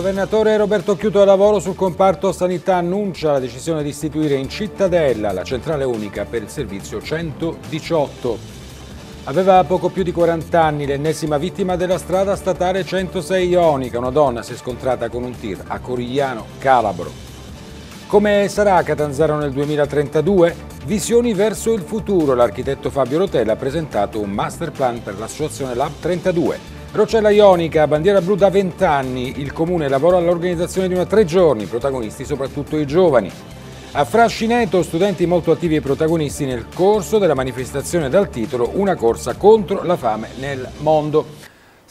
governatore Roberto Chiuto al lavoro sul comparto sanità annuncia la decisione di istituire in Cittadella la centrale unica per il servizio 118. Aveva poco più di 40 anni l'ennesima vittima della strada statale 106 Ionica. Una donna si è scontrata con un tir a Corigliano, Calabro. Come sarà Catanzaro nel 2032? Visioni verso il futuro. L'architetto Fabio Rotella ha presentato un master plan per l'associazione Lab 32. Rocella Ionica, bandiera blu da 20 anni, il comune lavora all'organizzazione di una tre giorni, protagonisti soprattutto i giovani. A Frascineto studenti molto attivi e protagonisti nel corso della manifestazione dal titolo Una corsa contro la fame nel mondo.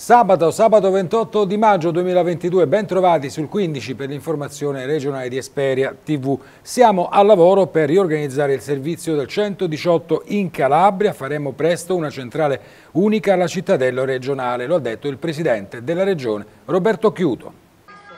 Sabato, sabato 28 di maggio 2022, ben trovati sul 15 per l'informazione regionale di Esperia TV. Siamo al lavoro per riorganizzare il servizio del 118 in Calabria. Faremo presto una centrale unica alla cittadella regionale, lo ha detto il presidente della regione Roberto Chiuto.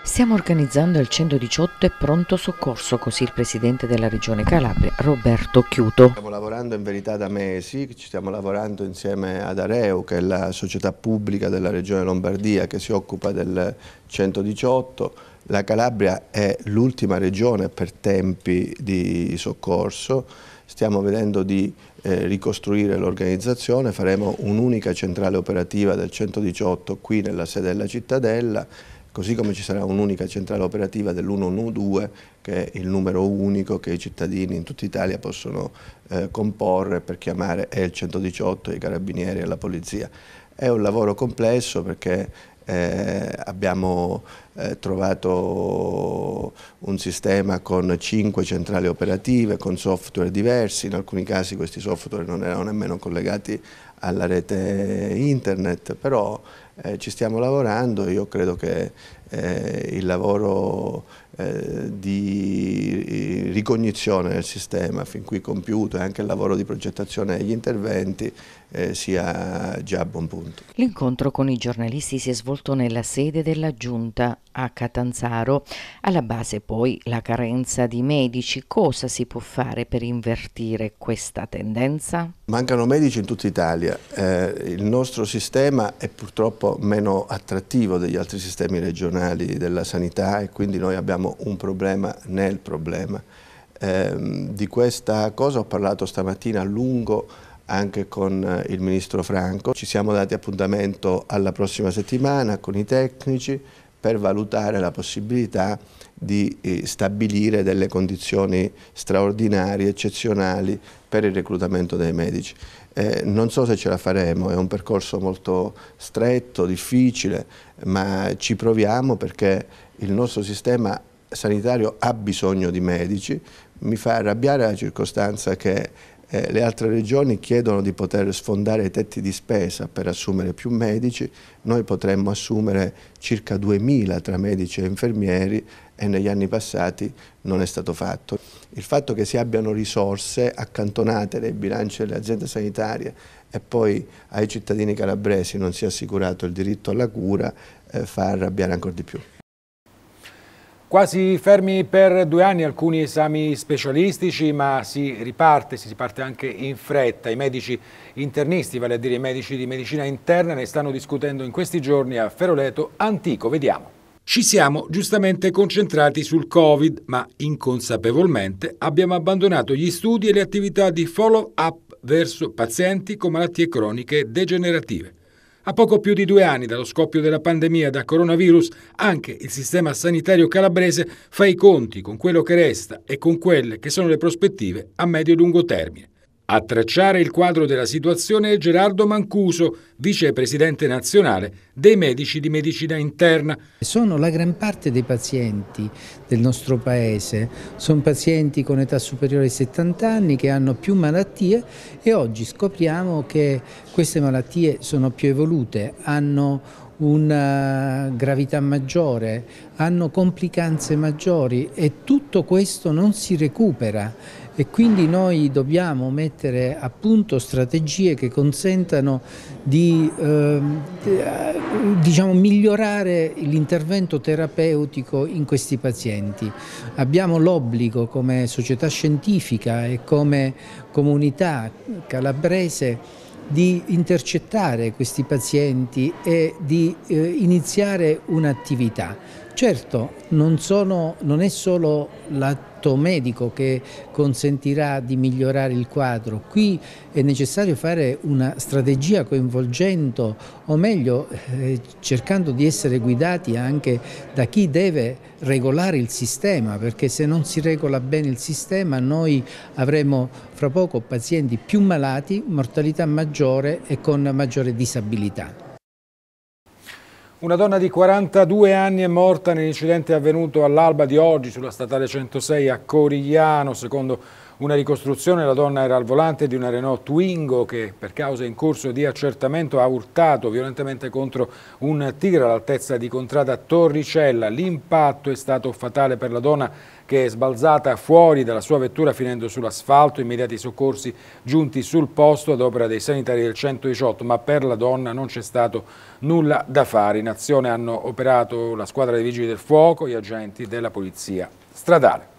Stiamo organizzando il 118 e pronto soccorso, così il presidente della regione Calabria, Roberto Chiuto. Stiamo lavorando in verità da mesi, ci stiamo lavorando insieme ad Areu, che è la società pubblica della regione Lombardia che si occupa del 118. La Calabria è l'ultima regione per tempi di soccorso, stiamo vedendo di eh, ricostruire l'organizzazione, faremo un'unica centrale operativa del 118 qui nella sede della cittadella Così come ci sarà un'unica centrale operativa dell'112 che è il numero unico che i cittadini in tutta Italia possono eh, comporre per chiamare è il 118, i carabinieri e la polizia. È un lavoro complesso perché eh, abbiamo eh, trovato un sistema con cinque centrali operative, con software diversi, in alcuni casi questi software non erano nemmeno collegati alla rete internet, però eh, ci stiamo lavorando io credo che eh, il lavoro eh, di ricognizione del sistema fin qui compiuto e anche il lavoro di progettazione degli interventi eh, sia già a buon punto. L'incontro con i giornalisti si è svolto nella sede della Giunta a Catanzaro. Alla base poi la carenza di medici. Cosa si può fare per invertire questa tendenza? Mancano medici in tutta Italia. Eh, il nostro sistema è purtroppo meno attrattivo degli altri sistemi regionali della sanità e quindi noi abbiamo un problema nel problema. Eh, di questa cosa ho parlato stamattina a lungo anche con eh, il Ministro Franco. Ci siamo dati appuntamento alla prossima settimana con i tecnici per valutare la possibilità di eh, stabilire delle condizioni straordinarie, eccezionali per il reclutamento dei medici. Eh, non so se ce la faremo, è un percorso molto stretto, difficile, ma ci proviamo perché il nostro sistema sanitario ha bisogno di medici. Mi fa arrabbiare la circostanza che eh, le altre regioni chiedono di poter sfondare i tetti di spesa per assumere più medici, noi potremmo assumere circa 2.000 tra medici e infermieri e negli anni passati non è stato fatto. Il fatto che si abbiano risorse accantonate nei bilanci delle aziende sanitarie e poi ai cittadini calabresi non sia assicurato il diritto alla cura eh, fa arrabbiare ancora di più. Quasi fermi per due anni alcuni esami specialistici, ma si riparte, si riparte anche in fretta. I medici internisti, vale a dire i medici di medicina interna, ne stanno discutendo in questi giorni a Feroleto Antico. Vediamo. Ci siamo giustamente concentrati sul Covid, ma inconsapevolmente abbiamo abbandonato gli studi e le attività di follow-up verso pazienti con malattie croniche degenerative. A poco più di due anni dallo scoppio della pandemia da coronavirus, anche il sistema sanitario calabrese fa i conti con quello che resta e con quelle che sono le prospettive a medio e lungo termine. A tracciare il quadro della situazione è Gerardo Mancuso, vicepresidente nazionale dei medici di medicina interna. Sono la gran parte dei pazienti del nostro paese, sono pazienti con età superiore ai 70 anni che hanno più malattie e oggi scopriamo che queste malattie sono più evolute, hanno una eh, gravità maggiore, hanno complicanze maggiori e tutto questo non si recupera e quindi noi dobbiamo mettere a punto strategie che consentano di ehm, eh, diciamo, migliorare l'intervento terapeutico in questi pazienti. Abbiamo l'obbligo come società scientifica e come comunità calabrese di intercettare questi pazienti e di eh, iniziare un'attività. Certo, non, sono, non è solo l'atto medico che consentirà di migliorare il quadro, qui è necessario fare una strategia coinvolgendo o meglio eh, cercando di essere guidati anche da chi deve regolare il sistema perché se non si regola bene il sistema noi avremo fra poco pazienti più malati, mortalità maggiore e con maggiore disabilità. Una donna di 42 anni è morta nell'incidente avvenuto all'alba di oggi sulla statale 106 a Corigliano, secondo una ricostruzione, la donna era al volante di una Renault Twingo che per causa in corso di accertamento ha urtato violentemente contro un tigre all'altezza di Contrada Torricella. L'impatto è stato fatale per la donna che è sbalzata fuori dalla sua vettura finendo sull'asfalto, immediati soccorsi giunti sul posto ad opera dei sanitari del 118, ma per la donna non c'è stato nulla da fare. In azione hanno operato la squadra dei vigili del fuoco, gli agenti della polizia stradale.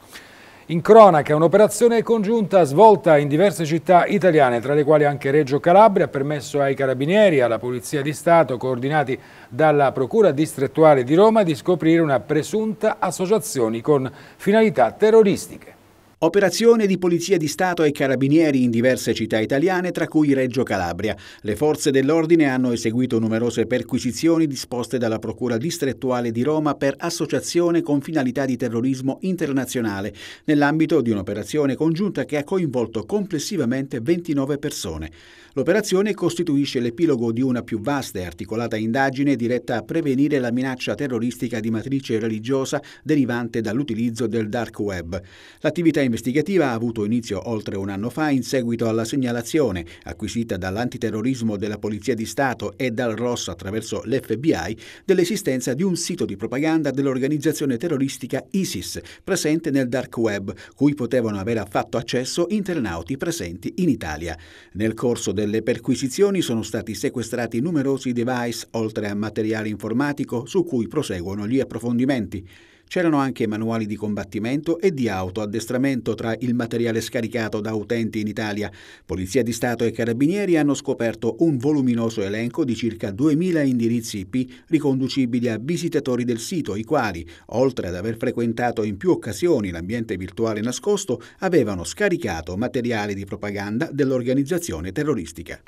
In cronaca, un'operazione congiunta svolta in diverse città italiane, tra le quali anche Reggio Calabria, ha permesso ai carabinieri e alla Polizia di Stato, coordinati dalla Procura distrettuale di Roma, di scoprire una presunta associazione con finalità terroristiche. Operazione di Polizia di Stato e Carabinieri in diverse città italiane, tra cui Reggio Calabria. Le forze dell'ordine hanno eseguito numerose perquisizioni disposte dalla Procura distrettuale di Roma per associazione con finalità di terrorismo internazionale, nell'ambito di un'operazione congiunta che ha coinvolto complessivamente 29 persone. L'operazione costituisce l'epilogo di una più vasta e articolata indagine diretta a prevenire la minaccia terroristica di matrice religiosa derivante dall'utilizzo del dark web. L'attività investigativa ha avuto inizio oltre un anno fa in seguito alla segnalazione acquisita dall'antiterrorismo della Polizia di Stato e dal ROS attraverso l'FBI dell'esistenza di un sito di propaganda dell'organizzazione terroristica ISIS presente nel dark web, cui potevano aver affatto accesso internauti presenti in Italia. Nel corso del delle perquisizioni sono stati sequestrati numerosi device oltre a materiale informatico su cui proseguono gli approfondimenti. C'erano anche manuali di combattimento e di autoaddestramento tra il materiale scaricato da utenti in Italia. Polizia di Stato e Carabinieri hanno scoperto un voluminoso elenco di circa 2.000 indirizzi IP riconducibili a visitatori del sito, i quali, oltre ad aver frequentato in più occasioni l'ambiente virtuale nascosto, avevano scaricato materiale di propaganda dell'organizzazione terroristica.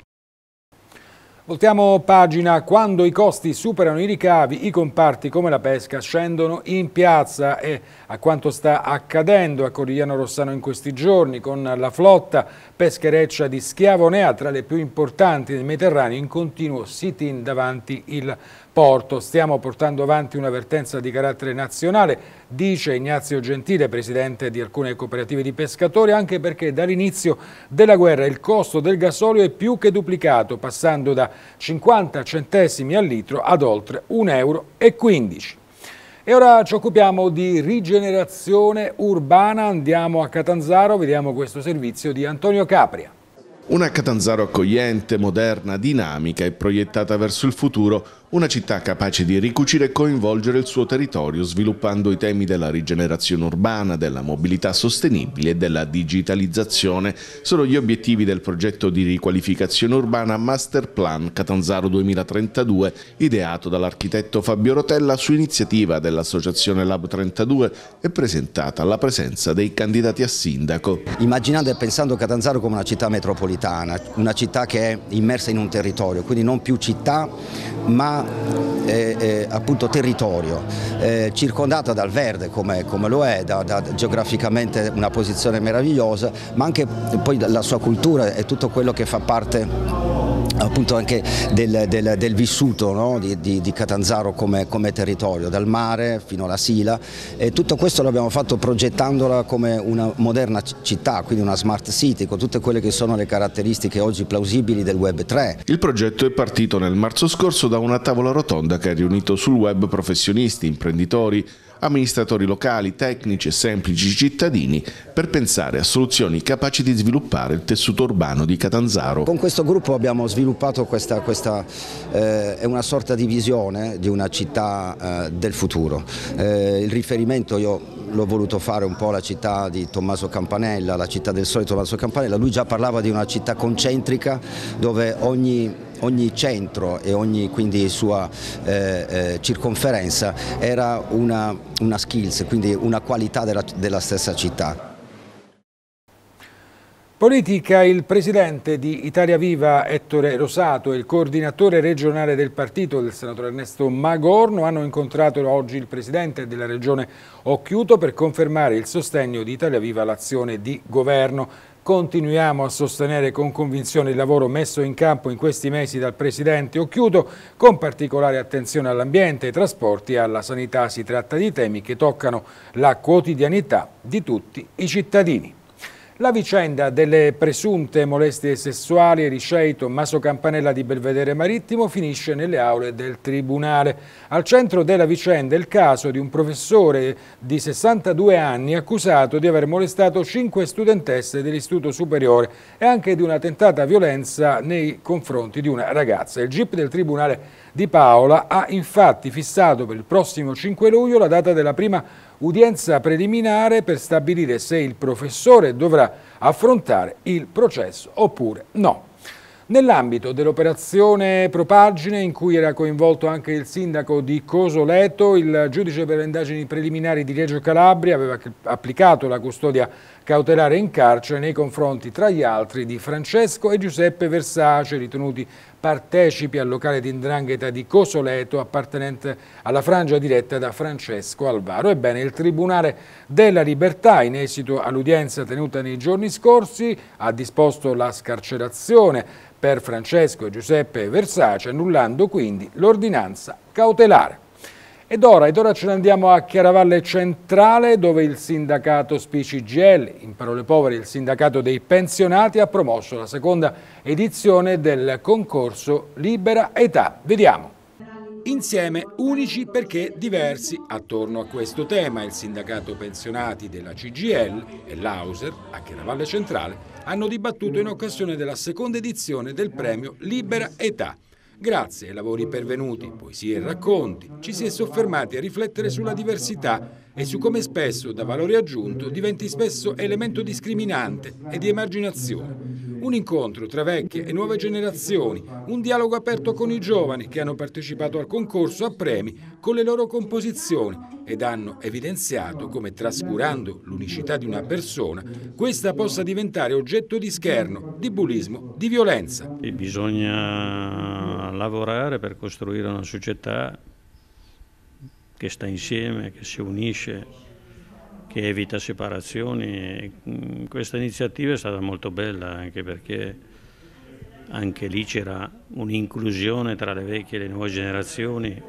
Voltiamo pagina, quando i costi superano i ricavi, i comparti come la pesca scendono in piazza e a quanto sta accadendo a Corigliano Rossano in questi giorni con la flotta peschereccia di Schiavonea tra le più importanti del Mediterraneo in continuo sit-in davanti il porto. Stiamo portando avanti una vertenza di carattere nazionale, dice Ignazio Gentile, presidente di alcune cooperative di pescatori, anche perché dall'inizio della guerra il costo del gasolio è più che duplicato, passando da 50 centesimi al litro ad oltre 1,15 euro. E ora ci occupiamo di rigenerazione urbana, andiamo a Catanzaro, vediamo questo servizio di Antonio Capria. Una Catanzaro accogliente, moderna, dinamica e proiettata verso il futuro una città capace di ricucire e coinvolgere il suo territorio sviluppando i temi della rigenerazione urbana, della mobilità sostenibile e della digitalizzazione sono gli obiettivi del progetto di riqualificazione urbana Master Plan Catanzaro 2032 ideato dall'architetto Fabio Rotella su iniziativa dell'associazione Lab 32 e presentata alla presenza dei candidati a sindaco. Immaginando e pensando Catanzaro come una città metropolitana, una città che è immersa in un territorio, quindi non più città ma eh, eh, appunto territorio, eh, circondata dal verde come, come lo è, da, da, geograficamente una posizione meravigliosa, ma anche poi la sua cultura e tutto quello che fa parte appunto anche del, del, del vissuto no? di, di, di, Catanzaro come, come, territorio, dal mare fino alla Sila e tutto questo l'abbiamo fatto progettandola come una moderna città, quindi una smart city con tutte quelle che sono le caratteristiche oggi plausibili del web 3. Il progetto è partito nel marzo scorso da una tavola rotonda che ha riunito sul web professionisti, imprenditori, amministratori locali, tecnici e semplici cittadini per pensare a soluzioni capaci di sviluppare il tessuto urbano di Catanzaro. Con questo gruppo abbiamo sviluppato questa, questa eh, è una sorta di visione di una città eh, del futuro. Eh, il riferimento io l'ho voluto fare un po' alla città di Tommaso Campanella, la città del solito Tommaso Campanella, lui già parlava di una città concentrica dove ogni ogni centro e ogni quindi sua eh, eh, circonferenza era una, una, skills, quindi una qualità della, della stessa città. Politica, il presidente di Italia Viva Ettore Rosato e il coordinatore regionale del partito, il senatore Ernesto Magorno, hanno incontrato oggi il presidente della regione Occhiuto per confermare il sostegno di Italia Viva all'azione di governo continuiamo a sostenere con convinzione il lavoro messo in campo in questi mesi dal Presidente Occhiuto, con particolare attenzione all'ambiente, ai trasporti e alla sanità. Si tratta di temi che toccano la quotidianità di tutti i cittadini. La vicenda delle presunte molestie sessuali Ricei Tommaso Campanella di Belvedere Marittimo finisce nelle aule del Tribunale. Al centro della vicenda è il caso di un professore di 62 anni accusato di aver molestato 5 studentesse dell'Istituto Superiore e anche di una tentata violenza nei confronti di una ragazza. Il GIP del Tribunale di Paola ha infatti fissato per il prossimo 5 luglio la data della prima udienza preliminare per stabilire se il professore dovrà affrontare il processo oppure no. Nell'ambito dell'operazione Propagine, in cui era coinvolto anche il sindaco di Cosoleto, il giudice per le indagini preliminari di Reggio Calabria aveva applicato la custodia cautelare in carcere nei confronti, tra gli altri, di Francesco e Giuseppe Versace, ritenuti partecipi al locale di indrangheta di Cosoleto appartenente alla frangia diretta da Francesco Alvaro. Ebbene, il Tribunale della Libertà, in esito all'udienza tenuta nei giorni scorsi, ha disposto la scarcerazione per Francesco e Giuseppe Versace, annullando quindi l'ordinanza cautelare. Ed ora, ed ora ce ne andiamo a Chiaravalle Centrale dove il sindacato SPICIGL, in parole povere il sindacato dei pensionati, ha promosso la seconda edizione del concorso Libera Età. Vediamo. Insieme unici perché diversi attorno a questo tema il sindacato pensionati della CGL e l'Auser a Chiaravalle Centrale hanno dibattuto in occasione della seconda edizione del premio Libera Età Grazie ai lavori pervenuti, poesie e racconti, ci si è soffermati a riflettere sulla diversità e su come spesso da valore aggiunto diventi spesso elemento discriminante e di emarginazione. Un incontro tra vecchie e nuove generazioni, un dialogo aperto con i giovani che hanno partecipato al concorso a premi con le loro composizioni ed hanno evidenziato come trascurando l'unicità di una persona, questa possa diventare oggetto di scherno, di bullismo, di violenza. E bisogna lavorare per costruire una società che sta insieme, che si unisce, che evita separazioni. Mm, questa iniziativa è stata molto bella anche perché anche lì c'era un'inclusione tra le vecchie e le nuove generazioni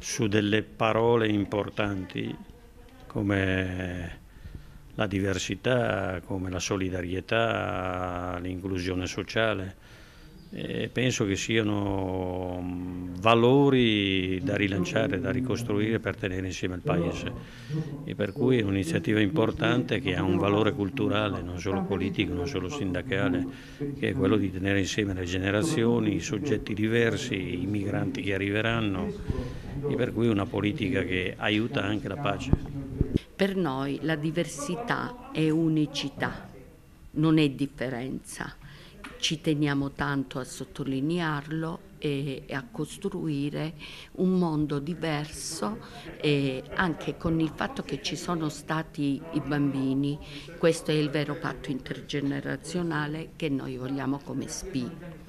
su delle parole importanti come la diversità, come la solidarietà, l'inclusione sociale eh, penso che siano mm, valori da rilanciare, da ricostruire per tenere insieme il Paese e per cui è un'iniziativa importante che ha un valore culturale, non solo politico, non solo sindacale, che è quello di tenere insieme le generazioni, i soggetti diversi, i migranti che arriveranno e per cui una politica che aiuta anche la pace. Per noi la diversità è unicità, non è differenza ci teniamo tanto a sottolinearlo e, a costruire un mondo diverso anche con il fatto che ci sono stati i bambini. Questo è il vero patto intergenerazionale che noi vogliamo come SPI.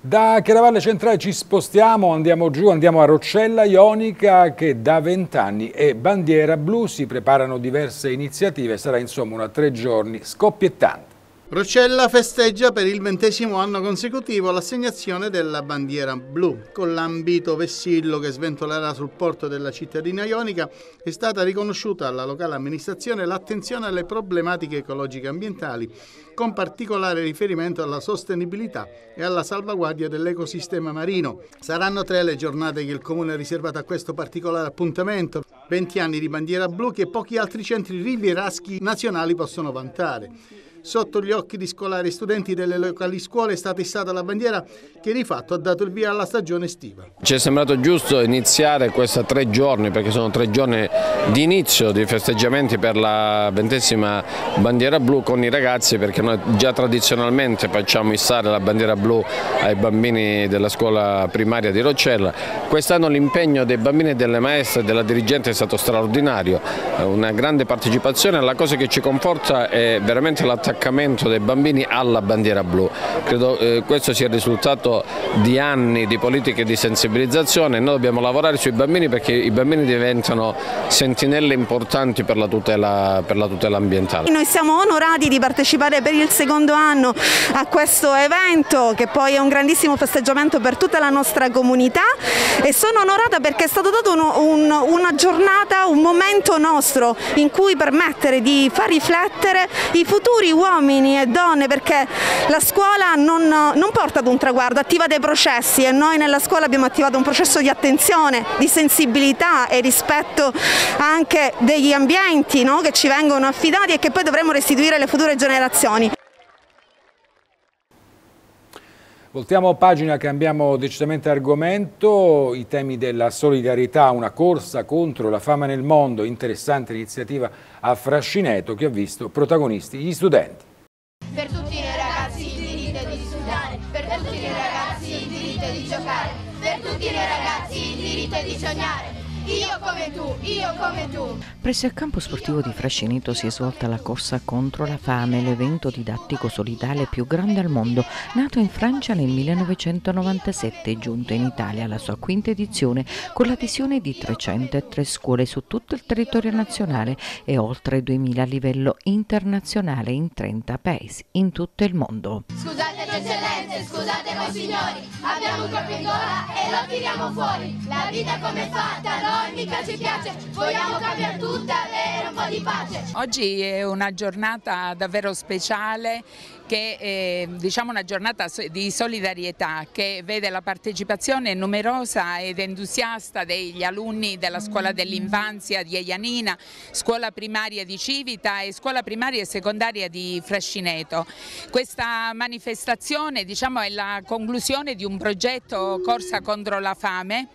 Da Chiaravalle Centrale ci spostiamo, andiamo giù, andiamo a Roccella Ionica che da vent'anni è bandiera blu, si preparano diverse iniziative, sarà insomma una tre giorni scoppiettante. Rocella festeggia per il ventesimo anno consecutivo l'assegnazione della bandiera blu. Con l'ambito vessillo che sventolerà sul porto della cittadina ionica è stata riconosciuta alla locale amministrazione l'attenzione alle problematiche ecologiche ambientali, con particolare riferimento alla sostenibilità e alla salvaguardia dell'ecosistema marino. Saranno tre le giornate che il Comune ha riservato a questo particolare appuntamento, 20 anni di bandiera blu che pochi altri centri rivieraschi nazionali possono vantare. Sotto gli occhi di scolari e studenti delle locali scuole è stata issata la bandiera che di fatto ha dato il via alla stagione estiva. Ci è sembrato giusto iniziare questi tre giorni, perché sono tre giorni di inizio di festeggiamenti per la ventesima bandiera blu con i ragazzi, perché noi già tradizionalmente facciamo issare la bandiera blu ai bambini della scuola primaria di Roccella. Quest'anno l'impegno dei bambini e delle maestre e della dirigente è stato straordinario, eh, una grande partecipazione, la cosa che ci conforta è veramente l'attenzione l'attaccamento dei bambini alla bandiera blu. Credo eh, questo sia il risultato di anni di politiche di sensibilizzazione, noi dobbiamo lavorare sui bambini perché i bambini diventano sentinelle importanti per la tutela, per la tutela ambientale. Noi siamo onorati di partecipare per il secondo anno a questo evento che poi è un grandissimo festeggiamento per tutta la nostra comunità e sono onorata perché è stato dato un, un, una giornata, un momento nostro in cui permettere di far riflettere i futuri uomini e donne perché la scuola non, non porta ad un traguardo, attiva dei processi e noi nella scuola abbiamo attivato un processo di attenzione, di sensibilità e rispetto anche degli ambienti no? che ci vengono affidati e che poi dovremo restituire alle future generazioni. Voltiamo pagina, cambiamo decisamente argomento, i temi della solidarietà, una corsa contro la fama nel mondo, interessante iniziativa a Frascineto che ha visto protagonisti gli studenti. Per tutti i ragazzi il diritto di studiare, per tutti i ragazzi il diritto di giocare, per tutti i ragazzi il diritto di sognare. Io come tu, io come tu. Presso il campo sportivo di Frascinito si è svolta la corsa contro la fame, l'evento didattico solidale più grande al mondo, nato in Francia nel 1997 e giunto in Italia alla sua quinta edizione con l'adesione di 303 scuole su tutto il territorio nazionale e oltre 2000 a livello internazionale in 30 paesi in tutto il mondo. Scusate le eccellenze, scusate voi signori, abbiamo un colpo in gola e lo tiriamo fuori. La vita come è fatta, no? noi mica ci piace, vogliamo cambiare tutto e avere un po' di pace. Oggi è una giornata davvero speciale che è eh, diciamo, una giornata di solidarietà che vede la partecipazione numerosa ed entusiasta degli alunni della scuola dell'infanzia di Eianina, scuola primaria di Civita e scuola primaria e secondaria di Frascineto. Questa manifestazione diciamo, è la conclusione di un progetto Corsa contro la fame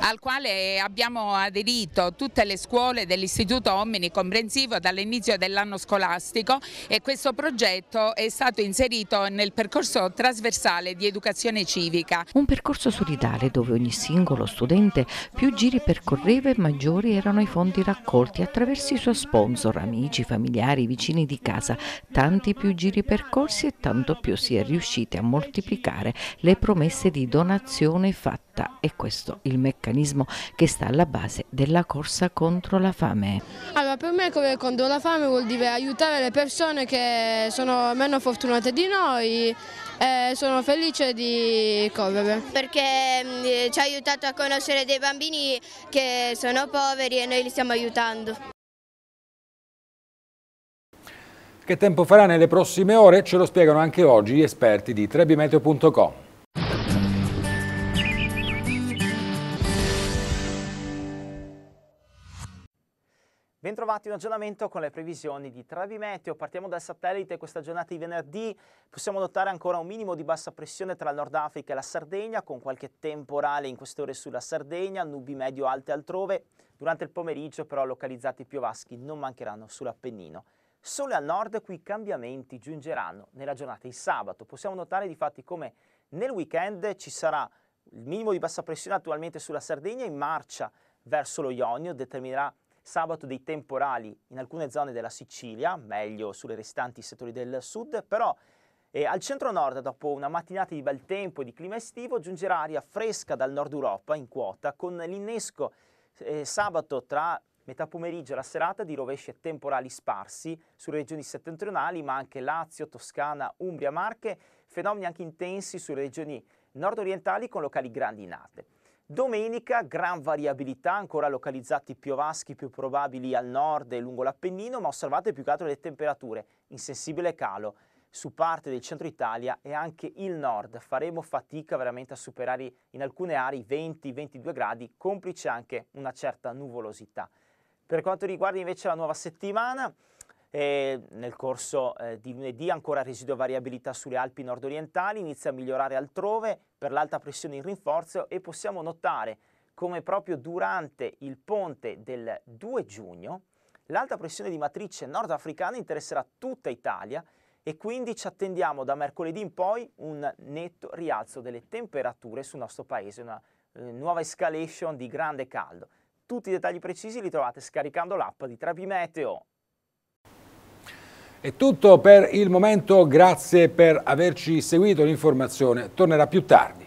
al quale abbiamo aderito tutte le scuole dell'Istituto Omini Comprensivo dall'inizio dell'anno scolastico e questo progetto è stato inserito nel percorso trasversale di educazione civica. Un percorso solidale dove ogni singolo studente più giri percorreva e maggiori erano i fondi raccolti attraverso i suoi sponsor, amici, familiari, vicini di casa. Tanti più giri percorsi e tanto più si è riusciti a moltiplicare le promesse di donazione fatta e questo il il meccanismo che sta alla base della corsa contro la fame. Allora, per me correre contro la fame vuol dire aiutare le persone che sono meno fortunate di noi e sono felice di correre. Perché mm, eh, ci ha aiutato a conoscere dei bambini che sono poveri e noi li stiamo aiutando. Che tempo farà nelle prossime ore? Ce lo spiegano anche oggi gli esperti di trebimeteo.com. Bentrovati in aggiornamento con le previsioni di Travi Meteo. Partiamo dal satellite, questa giornata di venerdì possiamo notare ancora un minimo di bassa pressione tra il Nord Africa e la Sardegna, con qualche temporale in queste ore sulla Sardegna, nubi medio-alte altrove. Durante il pomeriggio però localizzati i piovaschi non mancheranno sull'Appennino. Sole al nord qui cambiamenti giungeranno nella giornata di sabato. Possiamo notare di fatti come nel weekend ci sarà il minimo di bassa pressione attualmente sulla Sardegna in marcia verso lo Ionio, determinerà Sabato dei temporali in alcune zone della Sicilia, meglio sulle restanti settori del sud, però e eh, al centro-nord, dopo una mattinata di bel tempo e di clima estivo, giungerà aria fresca dal nord Europa in quota, con l'innesco eh, sabato tra metà pomeriggio e la serata di rovesci temporali sparsi sulle regioni settentrionali, ma anche Lazio, Toscana, Umbria, Marche, fenomeni anche intensi sulle regioni nord-orientali con locali grandinate. Domenica gran variabilità, ancora localizzati piovaschi più probabili al nord e lungo l'Appennino, ma osservate più che altro le temperature, in sensibile calo su parte del centro Italia e anche il nord. Faremo fatica veramente a superare in alcune aree i 20-22 gradi, complice anche una certa nuvolosità. Per quanto riguarda invece la nuova settimana, e nel corso eh, di lunedì ancora residua variabilità sulle Alpi nordorientali, inizia a migliorare altrove per l'alta pressione in rinforzo e possiamo notare come proprio durante il ponte del 2 giugno l'alta pressione di matrice nordafricana interesserà tutta Italia e quindi ci attendiamo da mercoledì in poi un netto rialzo delle temperature sul nostro paese, una eh, nuova escalation di grande caldo. Tutti i dettagli precisi li trovate scaricando l'app di Trabi Meteo. È tutto per il momento, grazie per averci seguito l'informazione, tornerà più tardi.